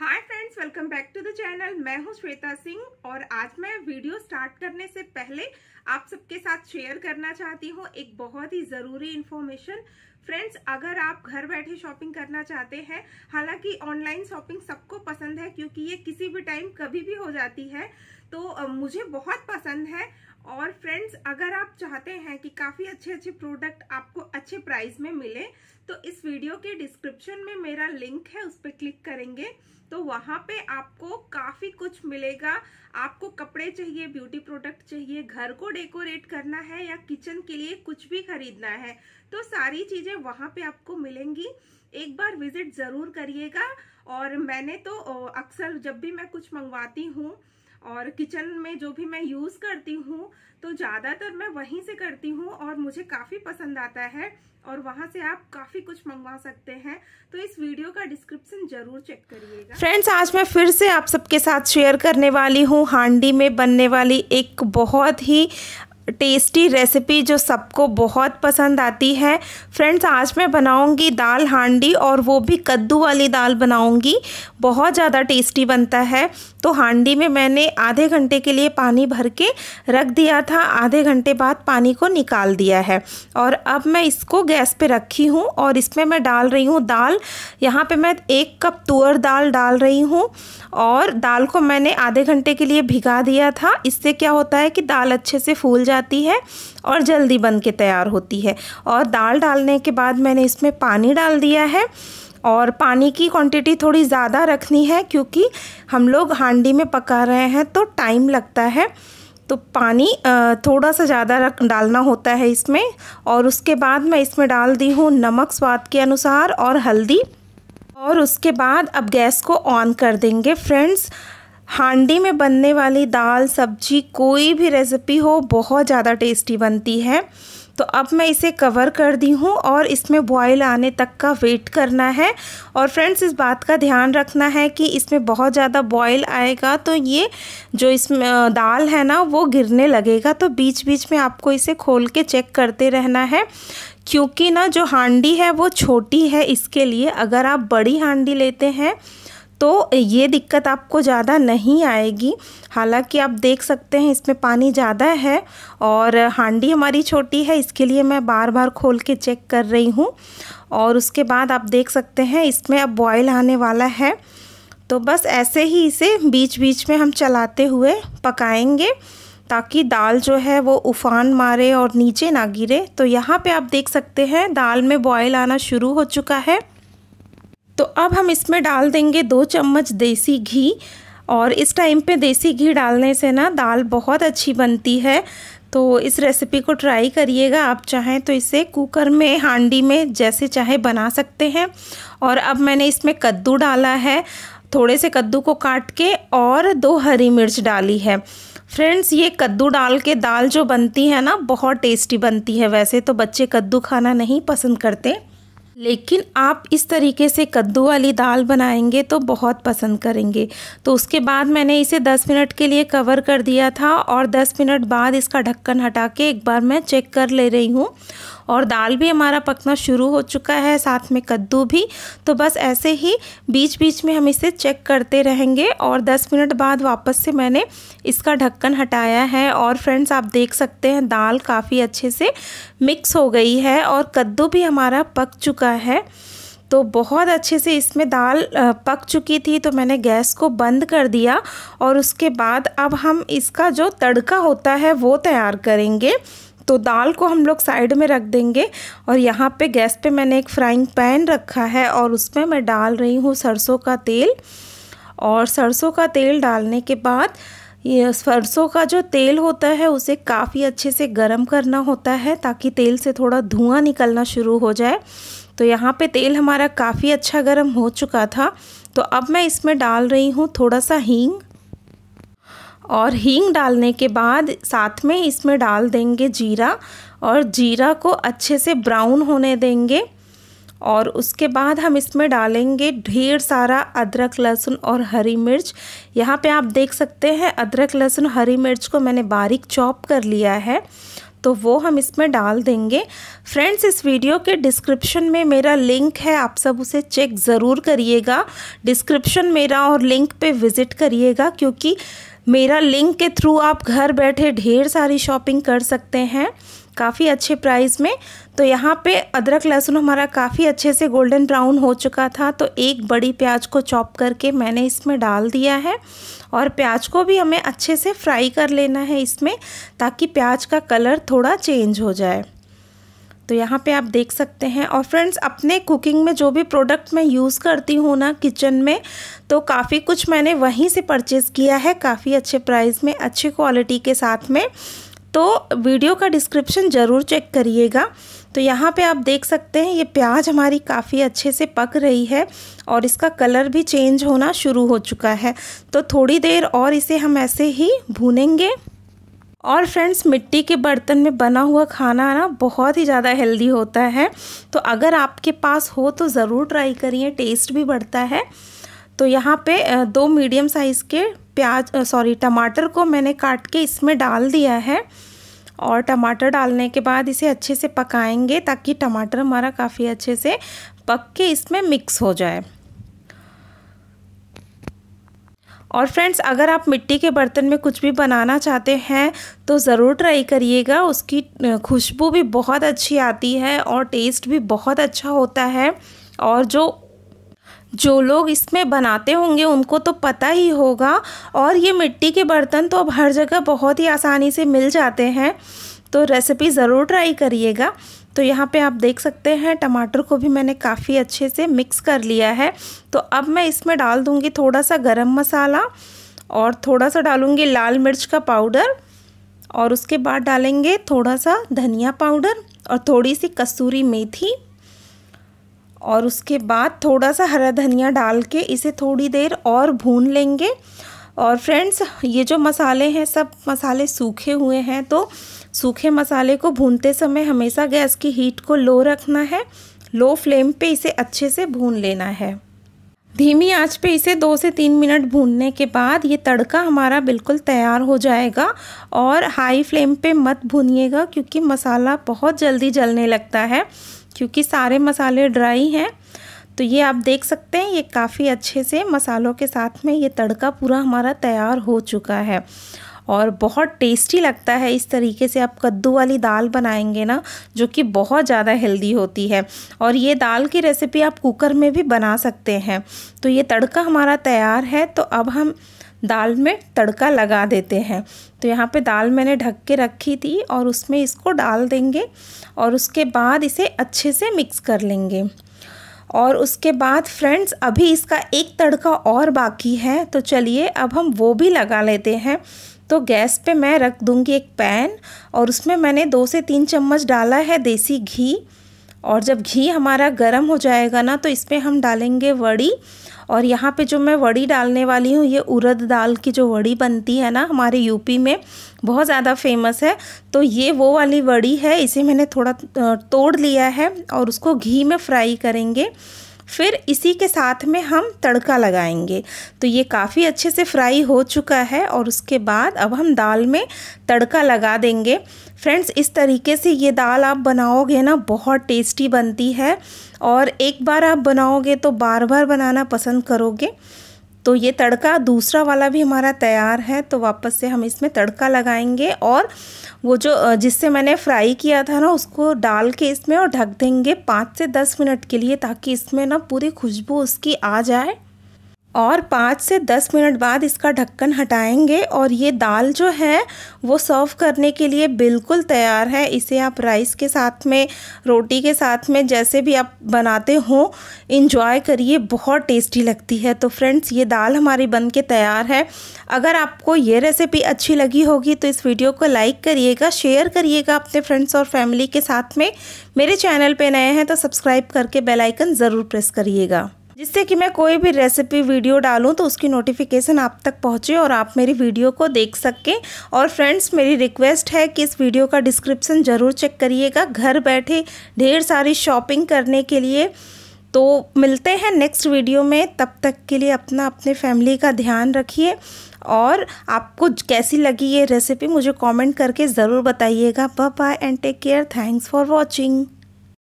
hi friends welcome back to the channel मैं हूं श्वेता सिंह और आज मैं वीडियो स्टार्ट करने से पहले आप सबके साथ शेयर करना चाहती हूं एक बहुत ही ज़रूरी इन्फॉर्मेशन फ्रेंड्स अगर आप घर बैठे शॉपिंग करना चाहते हैं हालांकि ऑनलाइन शॉपिंग सबको पसंद है क्योंकि ये किसी भी टाइम कभी भी हो जाती है तो मुझे बहुत पसंद है और फ्रेंड्स अगर आप चाहते हैं कि काफ़ी अच्छे अच्छे प्रोडक्ट आपको अच्छे प्राइस में मिले तो इस वीडियो के डिस्क्रिप्शन में मेरा लिंक है उस पर क्लिक करेंगे तो वहाँ पे आपको काफ़ी कुछ मिलेगा आपको कपड़े चाहिए ब्यूटी प्रोडक्ट चाहिए घर को डेकोरेट करना है या किचन के लिए कुछ भी खरीदना है तो सारी चीज़ें वहाँ पे आपको मिलेंगी एक बार विजिट ज़रूर करिएगा और मैंने तो अक्सर जब भी मैं कुछ मंगवाती हूँ और किचन में जो भी मैं यूज़ करती हूँ तो ज़्यादातर मैं वहीं से करती हूँ और मुझे काफ़ी पसंद आता है और वहाँ से आप काफ़ी कुछ मंगवा सकते हैं तो इस वीडियो का डिस्क्रिप्शन ज़रूर चेक करिएगा फ्रेंड्स आज मैं फिर से आप सबके साथ शेयर करने वाली हूँ हांडी में बनने वाली एक बहुत ही टेस्टी रेसिपी जो सबको बहुत पसंद आती है फ्रेंड्स आज मैं बनाऊंगी दाल हांडी और वो भी कद्दू वाली दाल बनाऊंगी बहुत ज़्यादा टेस्टी बनता है तो हांडी में मैंने आधे घंटे के लिए पानी भर के रख दिया था आधे घंटे बाद पानी को निकाल दिया है और अब मैं इसको गैस पे रखी हूँ और इसमें मैं डाल रही हूँ दाल यहाँ पर मैं एक कप तुअर दाल डाल रही हूँ और दाल को मैंने आधे घंटे के लिए भिगा दिया था इससे क्या होता है कि दाल अच्छे से फूल जा जाती है और जल्दी बन के तैयार होती है और दाल डालने के बाद मैंने इसमें पानी डाल दिया है और पानी की क्वांटिटी थोड़ी ज़्यादा रखनी है क्योंकि हम लोग हांडी में पका रहे हैं तो टाइम लगता है तो पानी थोड़ा सा ज़्यादा रख डालना होता है इसमें और उसके बाद मैं इसमें डाल दी हूँ नमक स्वाद के अनुसार और हल्दी और उसके बाद अब गैस को ऑन कर देंगे फ्रेंड्स हांडी में बनने वाली दाल सब्जी कोई भी रेसिपी हो बहुत ज़्यादा टेस्टी बनती है तो अब मैं इसे कवर कर दी हूँ और इसमें बॉयल आने तक का वेट करना है और फ्रेंड्स इस बात का ध्यान रखना है कि इसमें बहुत ज़्यादा बॉयल आएगा तो ये जो इसमें दाल है ना वो गिरने लगेगा तो बीच बीच में आपको इसे खोल के चेक करते रहना है क्योंकि ना जो हांडी है वो छोटी है इसके लिए अगर आप बड़ी हांडी लेते हैं तो ये दिक्कत आपको ज़्यादा नहीं आएगी हालांकि आप देख सकते हैं इसमें पानी ज़्यादा है और हांडी हमारी छोटी है इसके लिए मैं बार बार खोल के चेक कर रही हूँ और उसके बाद आप देख सकते हैं इसमें अब बॉयल आने वाला है तो बस ऐसे ही इसे बीच बीच में हम चलाते हुए पकाएंगे ताकि दाल जो है वो उफान मारे और नीचे ना गिरे तो यहाँ पे आप देख सकते हैं दाल में बॉयल आना शुरू हो चुका है तो अब हम इसमें डाल देंगे दो चम्मच देसी घी और इस टाइम पे देसी घी डालने से ना दाल बहुत अच्छी बनती है तो इस रेसिपी को ट्राई करिएगा आप चाहें तो इसे कुकर में हांडी में जैसे चाहे बना सकते हैं और अब मैंने इसमें कद्दू डाला है थोड़े से कद्दू को काट के और दो हरी मिर्च डाली है फ्रेंड्स ये कद्दू डाल के दाल जो बनती है ना बहुत टेस्टी बनती है वैसे तो बच्चे कद्दू खाना नहीं पसंद करते लेकिन आप इस तरीके से कद्दू वाली दाल बनाएंगे तो बहुत पसंद करेंगे तो उसके बाद मैंने इसे 10 मिनट के लिए कवर कर दिया था और 10 मिनट बाद इसका ढक्कन हटा के एक बार मैं चेक कर ले रही हूँ और दाल भी हमारा पकना शुरू हो चुका है साथ में कद्दू भी तो बस ऐसे ही बीच बीच में हम इसे चेक करते रहेंगे और 10 मिनट बाद वापस से मैंने इसका ढक्कन हटाया है और फ्रेंड्स आप देख सकते हैं दाल काफ़ी अच्छे से मिक्स हो गई है और कद्दू भी हमारा पक चुका है तो बहुत अच्छे से इसमें दाल पक चुकी थी तो मैंने गैस को बंद कर दिया और उसके बाद अब हम इसका जो तड़का होता है वो तैयार करेंगे तो दाल को हम लोग साइड में रख देंगे और यहाँ पे गैस पे मैंने एक फ्राइंग पैन रखा है और उसमें मैं डाल रही हूँ सरसों का तेल और सरसों का तेल डालने के बाद ये सरसों का जो तेल होता है उसे काफ़ी अच्छे से गर्म करना होता है ताकि तेल से थोड़ा धुआँ निकलना शुरू हो जाए तो यहाँ पे तेल हमारा काफ़ी अच्छा गर्म हो चुका था तो अब मैं इसमें डाल रही हूँ थोड़ा सा हींग और हींग डालने के बाद साथ में इसमें डाल देंगे जीरा और जीरा को अच्छे से ब्राउन होने देंगे और उसके बाद हम इसमें डालेंगे ढेर सारा अदरक लहसुन और हरी मिर्च यहाँ पे आप देख सकते हैं अदरक लहसुन हरी मिर्च को मैंने बारीक चॉप कर लिया है तो वो हम इसमें डाल देंगे फ्रेंड्स इस वीडियो के डिस्क्रिप्शन में मेरा लिंक है आप सब उसे चेक ज़रूर करिएगा डिस्क्रिप्शन मेरा और लिंक पे विज़िट करिएगा क्योंकि मेरा लिंक के थ्रू आप घर बैठे ढेर सारी शॉपिंग कर सकते हैं काफ़ी अच्छे प्राइस में तो यहाँ पे अदरक लहसुन हमारा काफ़ी अच्छे से गोल्डन ब्राउन हो चुका था तो एक बड़ी प्याज को चॉप करके मैंने इसमें डाल दिया है और प्याज को भी हमें अच्छे से फ्राई कर लेना है इसमें ताकि प्याज का कलर थोड़ा चेंज हो जाए तो यहाँ पे आप देख सकते हैं और फ्रेंड्स अपने कुकिंग में जो भी प्रोडक्ट मैं यूज़ करती हूँ ना किचन में तो काफ़ी कुछ मैंने वहीं से परचेज़ किया है काफ़ी अच्छे प्राइस में अच्छी क्वालिटी के साथ में तो वीडियो का डिस्क्रिप्शन ज़रूर चेक करिएगा तो यहाँ पे आप देख सकते हैं ये प्याज हमारी काफ़ी अच्छे से पक रही है और इसका कलर भी चेंज होना शुरू हो चुका है तो थोड़ी देर और इसे हम ऐसे ही भूनेंगे और फ्रेंड्स मिट्टी के बर्तन में बना हुआ खाना ना बहुत ही ज़्यादा हेल्दी होता है तो अगर आपके पास हो तो ज़रूर ट्राई करिए टेस्ट भी बढ़ता है तो यहाँ पे दो मीडियम साइज़ के प्याज सॉरी टमाटर को मैंने काट के इसमें डाल दिया है और टमाटर डालने के बाद इसे अच्छे से पकाएंगे ताकि टमाटर हमारा काफ़ी अच्छे से पक के इसमें मिक्स हो जाए और फ्रेंड्स अगर आप मिट्टी के बर्तन में कुछ भी बनाना चाहते हैं तो ज़रूर ट्राई करिएगा उसकी खुशबू भी बहुत अच्छी आती है और टेस्ट भी बहुत अच्छा होता है और जो जो लोग इसमें बनाते होंगे उनको तो पता ही होगा और ये मिट्टी के बर्तन तो अब हर जगह बहुत ही आसानी से मिल जाते हैं तो रेसिपी ज़रूर ट्राई करिएगा तो यहाँ पे आप देख सकते हैं टमाटर को भी मैंने काफ़ी अच्छे से मिक्स कर लिया है तो अब मैं इसमें डाल दूँगी थोड़ा सा गरम मसाला और थोड़ा सा डालूँगी लाल मिर्च का पाउडर और उसके बाद डालेंगे थोड़ा सा धनिया पाउडर और थोड़ी सी कसूरी मेथी और उसके बाद थोड़ा सा हरा धनिया डाल के इसे थोड़ी देर और भून लेंगे और फ्रेंड्स ये जो मसाले हैं सब मसाले सूखे हुए हैं तो सूखे मसाले को भूनते समय हमेशा गैस की हीट को लो रखना है लो फ्लेम पे इसे अच्छे से भून लेना है धीमी आंच पे इसे दो से तीन मिनट भूनने के बाद ये तड़का हमारा बिल्कुल तैयार हो जाएगा और हाई फ्लेम पे मत भूनिएगा क्योंकि मसाला बहुत जल्दी जलने लगता है क्योंकि सारे मसाले ड्राई हैं तो ये आप देख सकते हैं ये काफ़ी अच्छे से मसालों के साथ में ये तड़का पूरा हमारा तैयार हो चुका है और बहुत टेस्टी लगता है इस तरीके से आप कद्दू वाली दाल बनाएंगे ना जो कि बहुत ज़्यादा हेल्दी होती है और ये दाल की रेसिपी आप कुकर में भी बना सकते हैं तो ये तड़का हमारा तैयार है तो अब हम दाल में तड़का लगा देते हैं तो यहाँ पे दाल मैंने ढक के रखी थी और उसमें इसको डाल देंगे और उसके बाद इसे अच्छे से मिक्स कर लेंगे और उसके बाद फ्रेंड्स अभी इसका एक तड़का और बाकी है तो चलिए अब हम वो भी लगा लेते हैं तो गैस पे मैं रख दूँगी एक पैन और उसमें मैंने दो से तीन चम्मच डाला है देसी घी और जब घी हमारा गर्म हो जाएगा ना तो इसमें हम डालेंगे वड़ी और यहाँ पे जो मैं वड़ी डालने वाली हूँ ये उरद दाल की जो वड़ी बनती है ना हमारे यूपी में बहुत ज़्यादा फेमस है तो ये वो वाली वड़ी है इसे मैंने थोड़ा तोड़ लिया है और उसको घी में फ्राई करेंगे फिर इसी के साथ में हम तड़का लगाएंगे तो ये काफ़ी अच्छे से फ्राई हो चुका है और उसके बाद अब हम दाल में तड़का लगा देंगे फ्रेंड्स इस तरीके से ये दाल आप बनाओगे ना बहुत टेस्टी बनती है और एक बार आप बनाओगे तो बार बार बनाना पसंद करोगे तो ये तड़का दूसरा वाला भी हमारा तैयार है तो वापस से हम इसमें तड़का लगाएंगे और वो जो जिससे मैंने फ्राई किया था ना उसको डाल के इसमें और ढक देंगे पाँच से दस मिनट के लिए ताकि इसमें ना पूरी खुशबू उसकी आ जाए और पाँच से दस मिनट बाद इसका ढक्कन हटाएंगे और ये दाल जो है वो सर्व करने के लिए बिल्कुल तैयार है इसे आप राइस के साथ में रोटी के साथ में जैसे भी आप बनाते हो इन्जॉय करिए बहुत टेस्टी लगती है तो फ्रेंड्स ये दाल हमारी बन के तैयार है अगर आपको ये रेसिपी अच्छी लगी होगी तो इस वीडियो को लाइक करिएगा शेयर करिएगा अपने फ्रेंड्स और फैमिली के साथ में मेरे चैनल पर नए हैं तो सब्सक्राइब करके बेलाइकन ज़रूर प्रेस करिएगा जिससे कि मैं कोई भी रेसिपी वीडियो डालूं तो उसकी नोटिफिकेशन आप तक पहुंचे और आप मेरी वीडियो को देख सकें और फ्रेंड्स मेरी रिक्वेस्ट है कि इस वीडियो का डिस्क्रिप्शन ज़रूर चेक करिएगा घर बैठे ढेर सारी शॉपिंग करने के लिए तो मिलते हैं नेक्स्ट वीडियो में तब तक के लिए अपना अपने फैमिली का ध्यान रखिए और आपको कैसी लगी ये रेसिपी मुझे कमेंट करके ज़रूर बताइएगा bye bye and take care thanks for watching